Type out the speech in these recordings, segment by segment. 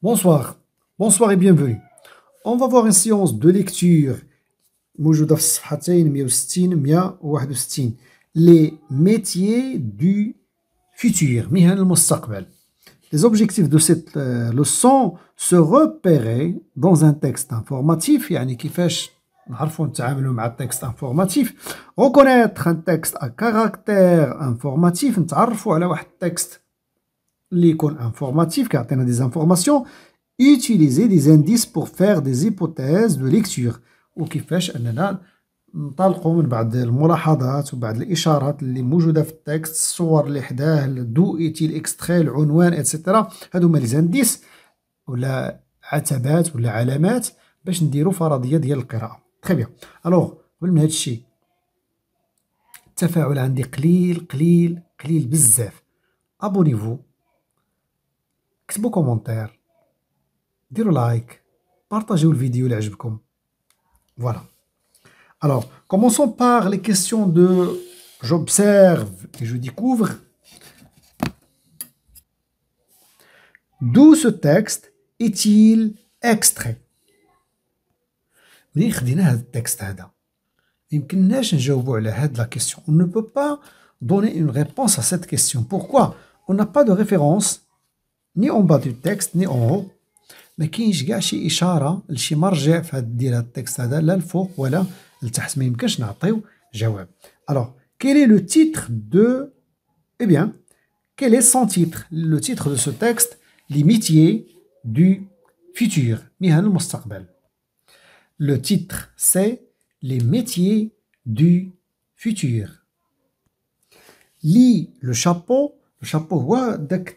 Bonsoir, bonsoir et bienvenue. On va voir une séance de lecture les métiers du futur Les objectifs de cette euh, leçon se repérer dans un texte informatif, reconnaître un texte à caractère informatif l'icône informative كيعطينا des informations utiliser des indices pour faire des hypothèses de lecture وكيفاش اننا نطلقوا من بعد الملاحظات وبعض الاشارات اللي موجوده في التكست الصور اللي حداه دو ايتي الاكستري العنوان اتسيتيرا هادو هما لي زانديس ولا عتبات ولا علامات باش نديروا فرضيه ديال القراءه تري بيان الوغ قبل من هادشي التفاعل عندي قليل قليل قليل بزاف ابونيفو like, partagez like vidéo بارطاجيو vidéo vous عجبكم voilà. alors commençons par les questions de j'observe et je découvre d'où ce texte est-il extrait منين خدينا répondre à on ne peut pas donner une réponse à cette question pourquoi on n'a pas de référence ni en bas du texte, ni en haut. Mais qui je ce qui a échara, le chi marge, fait dire texte, là, le faux, faut là, le tahsmim, que je n'ai pas Alors, quel est le titre de. Eh bien, quel est son titre Le titre de ce texte, les métiers du futur, mihan al Le titre, c'est les métiers du futur. Li, le chapeau, le chapeau, dacte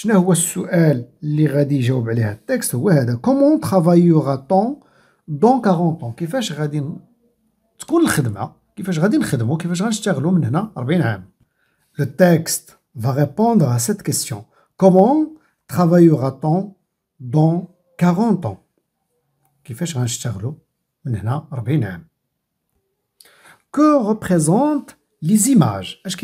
شنو هو السؤال اللي غادي يجاوب عليه 40 ans كيفاش غادي تكون الخدمه va répondre à cette question comment travaillera-t-on dans 40 ans كيفاش غنشتغلوا من que représentent les images اش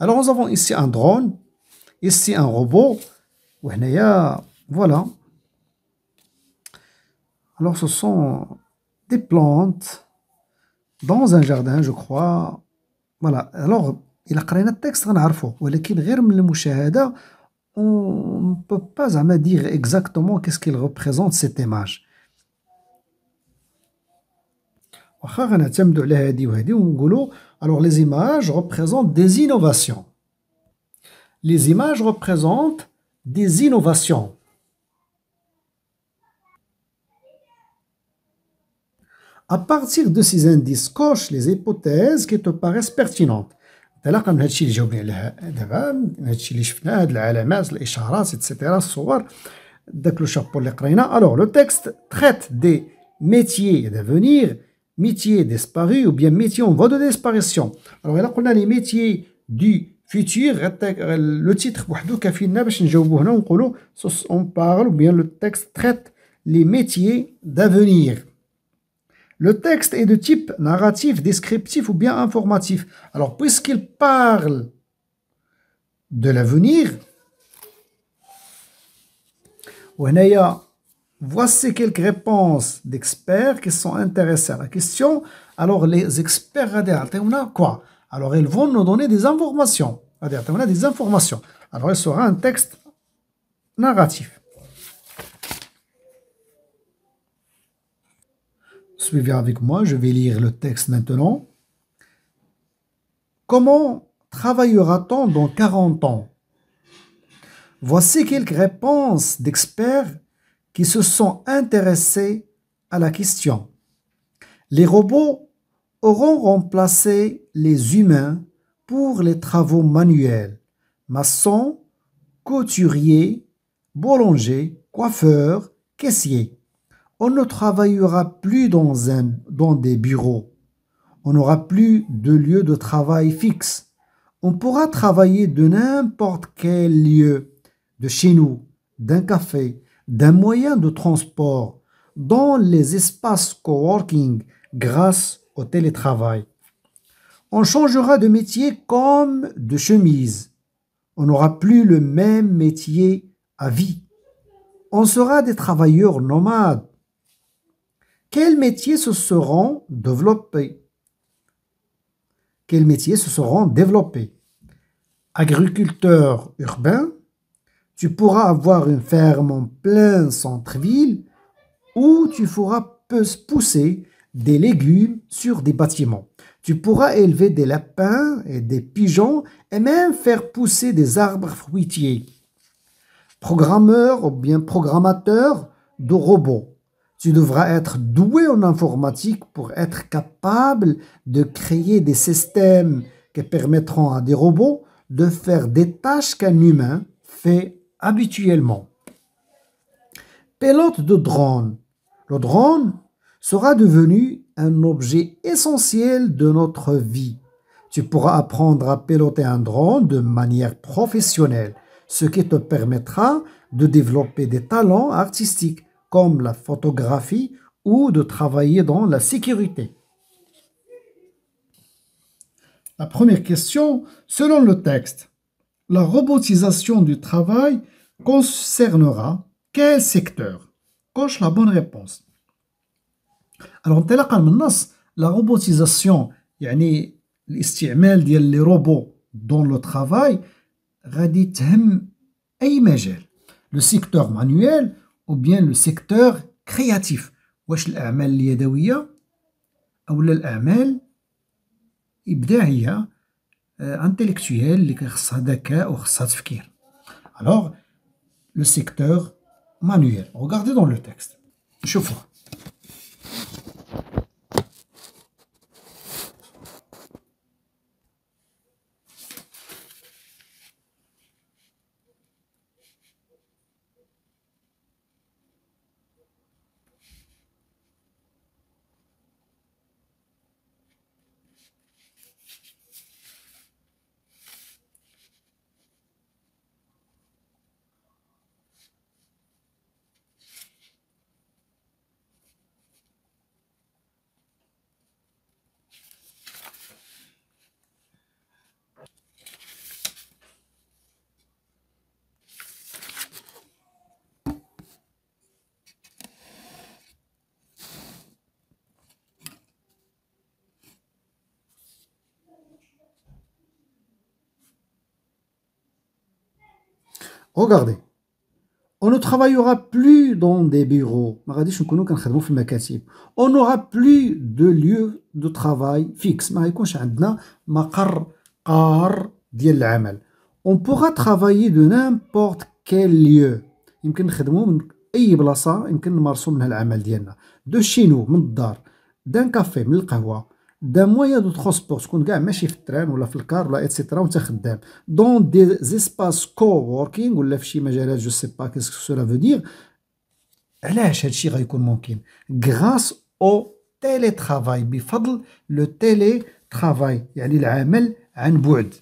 alors nous avons ici un drone ici un robot voilà alors ce sont des plantes dans un jardin je crois voilà alors il a créé un texte غير من on ne peut pas dire exactement qu'est-ce qu'il représente cette image alors les images représentent des innovations les images représentent des innovations. À partir de ces indices, coche les hypothèses qui te paraissent pertinentes. Alors, le texte traite des métiers d'avenir, métiers disparus ou bien métiers en voie de disparition. Alors, il y a les métiers du futur le titre on parle ou bien le texte traite les métiers d'avenir le texte est de type narratif descriptif ou bien informatif alors puisqu'il parle de l'avenir voici quelques réponses d'experts qui sont intéressés à la question alors les experts On a quoi alors, elles vont nous donner des informations. des informations. Alors, elle sera un texte narratif. Suivez avec moi, je vais lire le texte maintenant. Comment travaillera-t-on dans 40 ans Voici quelques réponses d'experts qui se sont intéressés à la question. Les robots auront remplacé les humains pour les travaux manuels, maçons, couturiers, boulangers, coiffeurs, caissiers. On ne travaillera plus dans, un, dans des bureaux. On n'aura plus de lieu de travail fixe. On pourra travailler de n'importe quel lieu, de chez nous, d'un café, d'un moyen de transport, dans les espaces coworking grâce au télétravail. On changera de métier comme de chemise. On n'aura plus le même métier à vie. On sera des travailleurs nomades. Quels métiers se seront développés Quels métiers se seront développés Agriculteur urbain, tu pourras avoir une ferme en plein centre-ville où tu feras pousser des légumes sur des bâtiments. Tu pourras élever des lapins et des pigeons et même faire pousser des arbres fruitiers. Programmeur ou bien programmateur de robots. Tu devras être doué en informatique pour être capable de créer des systèmes qui permettront à des robots de faire des tâches qu'un humain fait habituellement. Pilote de drone. Le drone sera devenu un objet essentiel de notre vie. Tu pourras apprendre à piloter un drone de manière professionnelle, ce qui te permettra de développer des talents artistiques comme la photographie ou de travailler dans la sécurité. La première question, selon le texte, la robotisation du travail concernera quel secteur Coche la bonne réponse. Alors, en tout cas, la robotisation, c'est-à-dire des robots dans le travail, va déterminer le secteur manuel ou bien le secteur créatif. Qu'est-ce que c'est que l'activité manuelle ou de intellectuelle Alors, le secteur manuel, regardez dans le texte, je vous le Regardez, on ne travaillera plus dans des bureaux. On n'aura plus de lieu de travail fixe. On pourra travailler de n'importe quel lieu. de chez nous, d'un café, دا مويا دو ترونسبور تكون كاع ماشي في التران ولا في الكار ولا اتسيترا وانت خدام دون دي زيسباس كو ووركينغ ولا في شي مجالات جو سي با كيسك سولا فو دير علاش هادشي غيكون ممكن غراس او تيلي ترافاي بفضل لو تيلي ترافاي يعني العمل عن بعد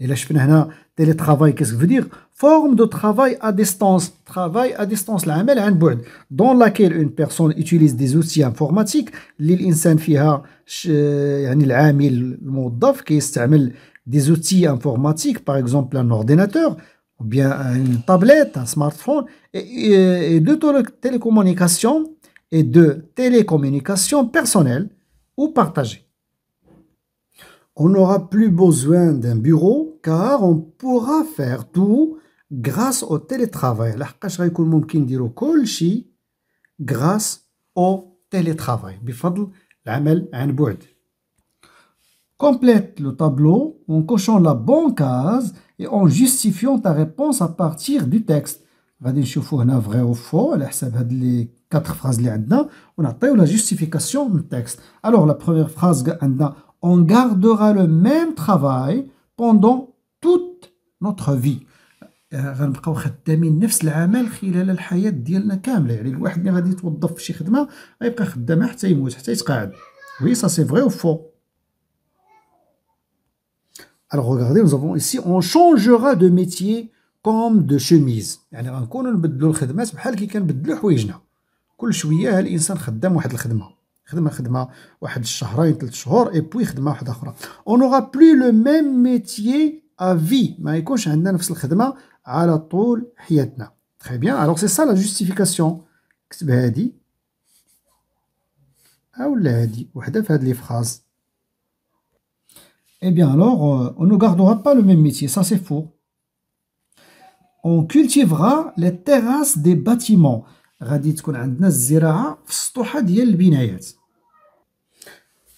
Et là, je là, télétravail, qu'est-ce que veut dire Forme de travail à distance. Travail à distance, la amel un board, dans laquelle une personne utilise des outils informatiques. L'insan fiha, le mot d'offre, qui استعمل des outils informatiques, par exemple un ordinateur, ou bien une tablette, un smartphone, et, et de télécommunication et de télécommunication personnelle ou partagée. On n'aura plus besoin d'un bureau car on pourra faire tout grâce au télétravail. لحقاش غيكون ممكن نديرو كل grâce au télétravail Bifadl العمل عن بعد. Complète le tableau en cochant la bonne case et en justifiant ta réponse à partir du texte. va dire si c'est vrai ou faux على حساب هاد quatre phrases اللي On ونعطيو la justification du texte. Alors la première phrase عندنا on gardera le même travail pendant toute notre vie. غنبقاو خدامين نفس العمل خلال الحياه ديالنا كامله يعني الواحد اللي غادي يتوظف في شي خدمه غيبقى خدام حتى يموت حتى يتقاعد وي سا سي فري او فو Alors regardez, nous avons ici, on changera de métier comme de chemise. يعني غنكونوا نبدلو الخدمات بحال كي كنبدلو حوايجنا. كل شويه الانسان خدام واحد الخدمه. On n'aura plus le même métier à vie. Très bien, alors c'est ça la justification. Et eh bien, alors euh, on ne gardera pas le même métier, ça c'est faux. On cultivera les terrasses des bâtiments. On cultivera les terrasses des bâtiments.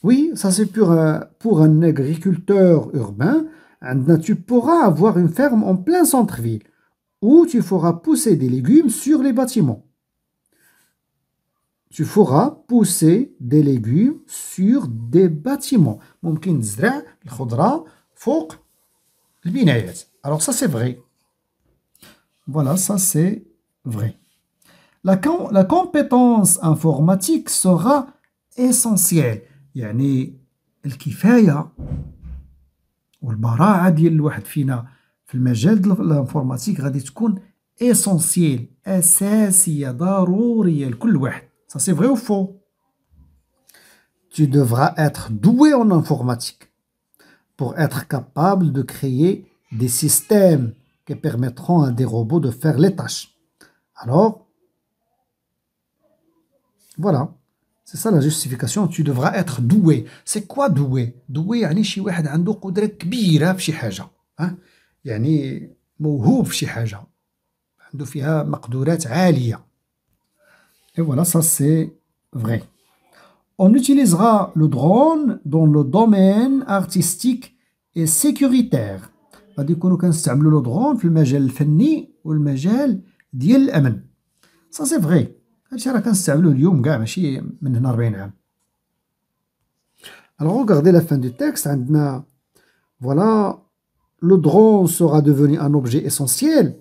Oui, ça c'est pour un, agriculteur urbain. Tu pourras avoir une ferme en plein centre-ville où tu feras pousser des légumes sur les bâtiments. Tu feras pousser des légumes sur des bâtiments. Alors ça c'est vrai. Voilà, ça c'est vrai. la compétence informatique sera essentielle يعني الكفايه والبراعه ديال الواحد فينا في المجال ديال الانفورماتيك غادي تكون اسونسييل اساسيه ضروريه لكل واحد سا سي فري tu devras être doué en informatique pour être capable de créer des systèmes qui permettront à des robots de faire les tâches. Alors, voilà. C'est ça la justification, tu devras être doué. C'est quoi doué Doué, يعني شي واحد عنده قدرة كبيرة في شي ها يعني موهوب في شي حاجة. عنده فيها مقدورات عالية. Et voilà, ça c'est vrai. On utilisera le drone dans le domaine artistique et sécuritaire. غادي يكونوا كنستعملوا لو درون في المجال الفني والمجال ديال الامن. Ça c'est vrai. Alors regardez la fin du texte, voilà le drone sera devenu un objet essentiel.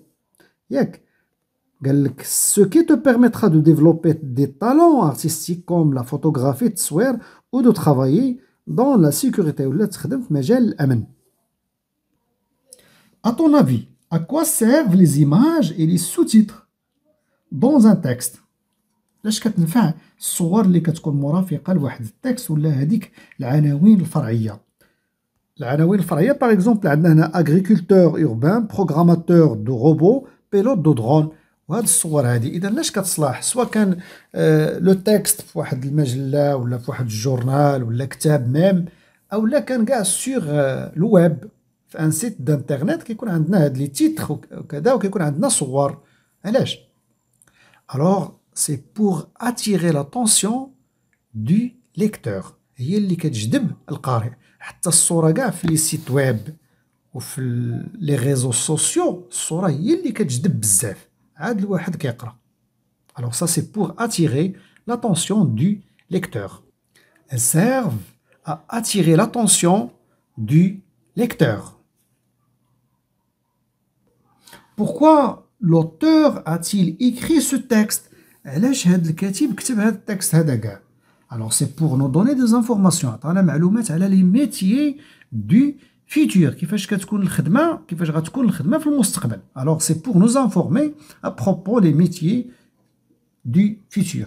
ce qui te permettra de développer des talents artistiques comme la photographie, de soirée ou de travailler dans la sécurité A À ton avis, à quoi servent les images et les sous-titres dans un texte لاش كتنفع الصور اللي كتكون مرافقه لواحد التكست ولا هذيك العناوين الفرعيه العناوين الفرعيه باغ اكزومبل عندنا هنا اغريكولتور اوربان بروغراماتور دو روبو بيلوت دو درون وهاد الصور هادي اذا لاش كتصلح سواء كان لو تكست في واحد المجله ولا في واحد الجورنال ولا كتاب ميم او لا كان كاع سيغ الويب آه، في ان سيت دانترنيت كيكون عندنا هاد لي تيتر وكذا وكيكون عندنا صور علاش الوغ c'est pour attirer l'attention du lecteur هي اللي كتجذب القارئ حتى الصوره كاع في لي سيت ويب وفي لي ريزو سوسيو الصوره هي اللي كتجذب بزاف عاد الواحد كيقرا alors ça c'est pour attirer l'attention du lecteur elles servent à attirer l'attention du lecteur pourquoi l'auteur a-t-il écrit ce texte alors, c'est pour nous donner des informations. Alors c'est pour nous نو دوني دي زانفورماسيون métiers du futur.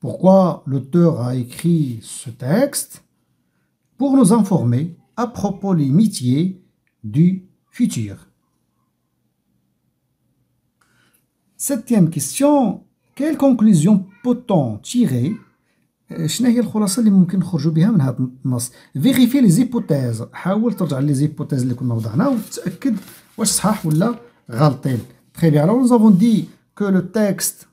Pourquoi l'auteur a écrit ce texte Pour nous informer à propos des métiers du futur. Septième question, quelle conclusion peut-on tirer euh, Vérifier les hypothèses. les hypothèses Très bien, alors nous avons dit que le texte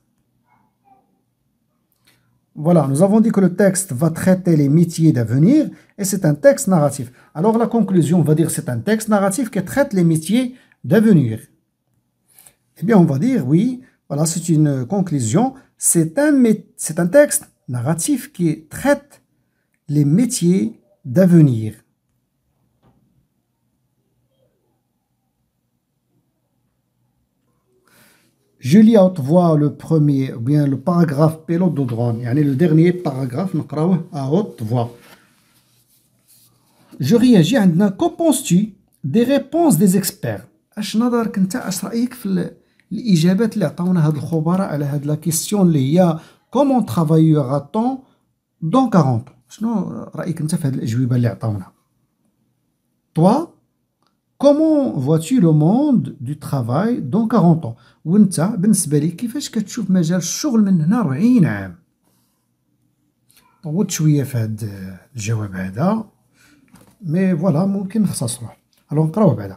voilà, nous avons dit que le texte va traiter les métiers d'avenir et c'est un texte narratif. Alors la conclusion va dire c'est un texte narratif qui traite les métiers d'avenir eh bien on va dire oui, voilà, c'est une conclusion, c'est un, c'est un texte narratif qui traite les métiers d'avenir. Je lis à haute voix le premier, ou bien le paragraphe pilote de drone, a le dernier paragraphe, à haute voix. Je réagis, qu'en penses-tu des réponses des experts الاجابات اللي عطاونا هاد الخبراء على هاد لا كيسيون اللي هي كومون ترافايوغا طون دون 40 شنو رايك انت في هاد الاجوبه اللي عطاونا توا كومون فواتي لو موند دو ترافاي دون 40 طون وانت بالنسبه لي كيفاش كتشوف مجال الشغل من هنا 40 عام طولت شويه في هاد الجواب هذا مي فوالا ممكن نخصص الوغ الو نقراوه بعدا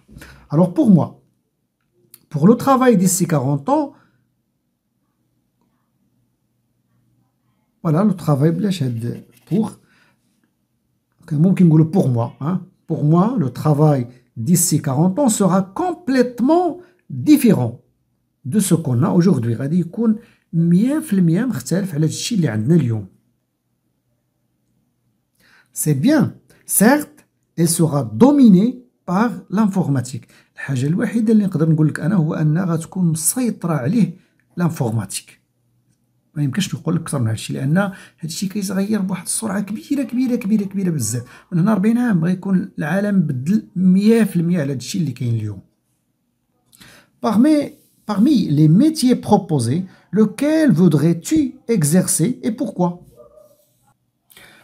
Alors pour moi, pour le travail d'ici 40 ans, voilà le travail pour pour moi hein, pour moi le travail d'ici 40 ans sera complètement différent de ce qu'on a aujourd'hui C'est bien certes elle sera dominée باغ لانفورماتيك الحاجه الوحيده اللي نقدر نقول لك انا هو ان غتكون مسيطره عليه لانفورماتيك ما يمكنش نقول لك اكثر من هادشي لان هادشي كيتغير بواحد السرعه كبيره كبيره كبيره كبيره بزاف من هنا 40 عام غيكون العالم بدل 100% على هادشي اللي كاين اليوم parmi parmi les métiers proposés lequel voudrais-tu exercer et pourquoi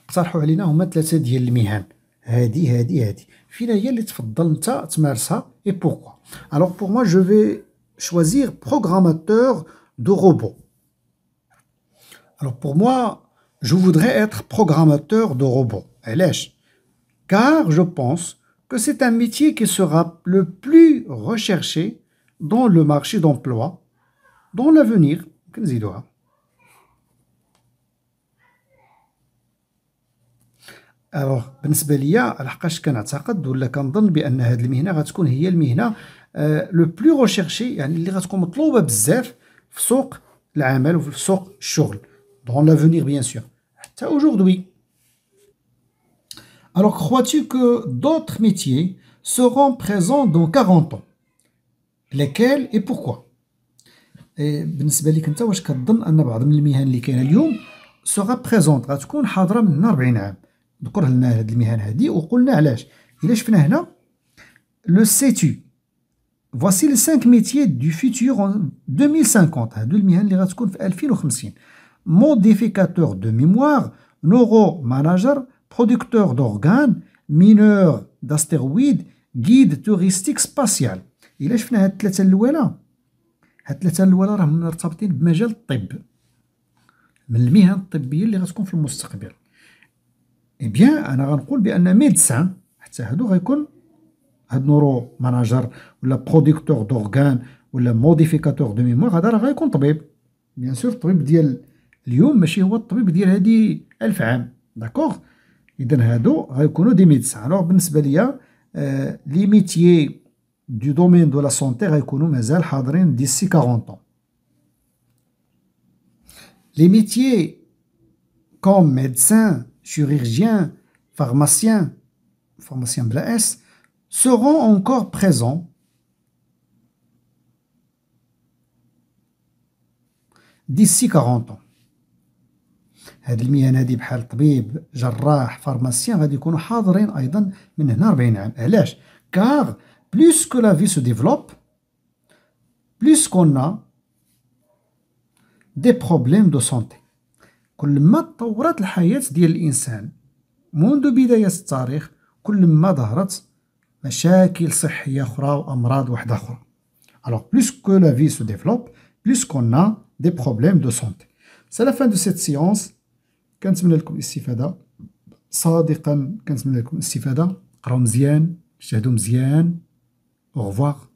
اقترحوا علينا هما ثلاثه ديال المهن هادي هادي هادي Et pourquoi? Alors pour moi, je vais choisir programmateur de robots. Alors pour moi, je voudrais être programmateur de robots, car je pense que c'est un métier qui sera le plus recherché dans le marché d'emploi dans l'avenir. الوغ بالنسبه ليا لحقاش كنعتقد ولا كنظن بان هذه المهنه غتكون هي المهنه لو بلو ريشيرشي يعني اللي غتكون مطلوبه بزاف في سوق العمل وفي سوق الشغل دون لافونيغ بيان سور حتى اوجوردي الوغ crois كو que ميتيي métiers بريزون دون 40 ans Lesquels اي pourquoi بالنسبه ليك انت واش كظن ان بعض من المهن اللي كاينه اليوم سوغا بريزونت غتكون حاضره من 40 عام ذكرها لنا هذه المهن هذه وقلنا علاش الا شفنا هنا لو سيتو فواسي لي 5 ميتيي دو فيتور 2050 هادو المهن اللي غتكون في 2050 موديفيكاتور دو ميموار نورو ماناجر برودكتور دورغان مينور داستيرويد غيد توريستيك سباسيال الا شفنا هاد الثلاثه الاولى هاد الثلاثه الاولى راهم مرتبطين بمجال الطب من المهن الطبيه اللي غتكون في المستقبل اي eh بيان انا غنقول بان ميدسان حتى هادو غيكون هاد نورو ماناجر ولا بروديكتور دورغان ولا موديفيكاتور دو ميموار هذا راه غيكون طبيب بيان سور الطبيب ديال اليوم ماشي هو الطبيب ديال هادي ألف عام داكوغ اذا هادو غيكونوا دي ميدسان الوغ بالنسبه ليا آه لي ميتيي دو دومين دو لا سونتي غيكونوا مازال حاضرين ديسي 40 طون لي ميتيي كوم ميدسان chirurgiens, pharmaciens, pharmaciens S, seront encore présents. d'ici 40 ans. Car plus que la vie se développe, plus qu'on a des problèmes de 40 la vie se développe, plus a des problèmes كلما تطورت الحياة ديال الإنسان منذ بداية التاريخ كلما ظهرت مشاكل صحية أخرى وأمراض واحدة أخرى Alors plus que la vie se développe, plus qu'on a des problèmes de santé. C'est la fin de cette séance. كنتمنى لكم الاستفادة صادقا كنتمنى لكم الاستفادة قراو مزيان شاهدوا مزيان au revoir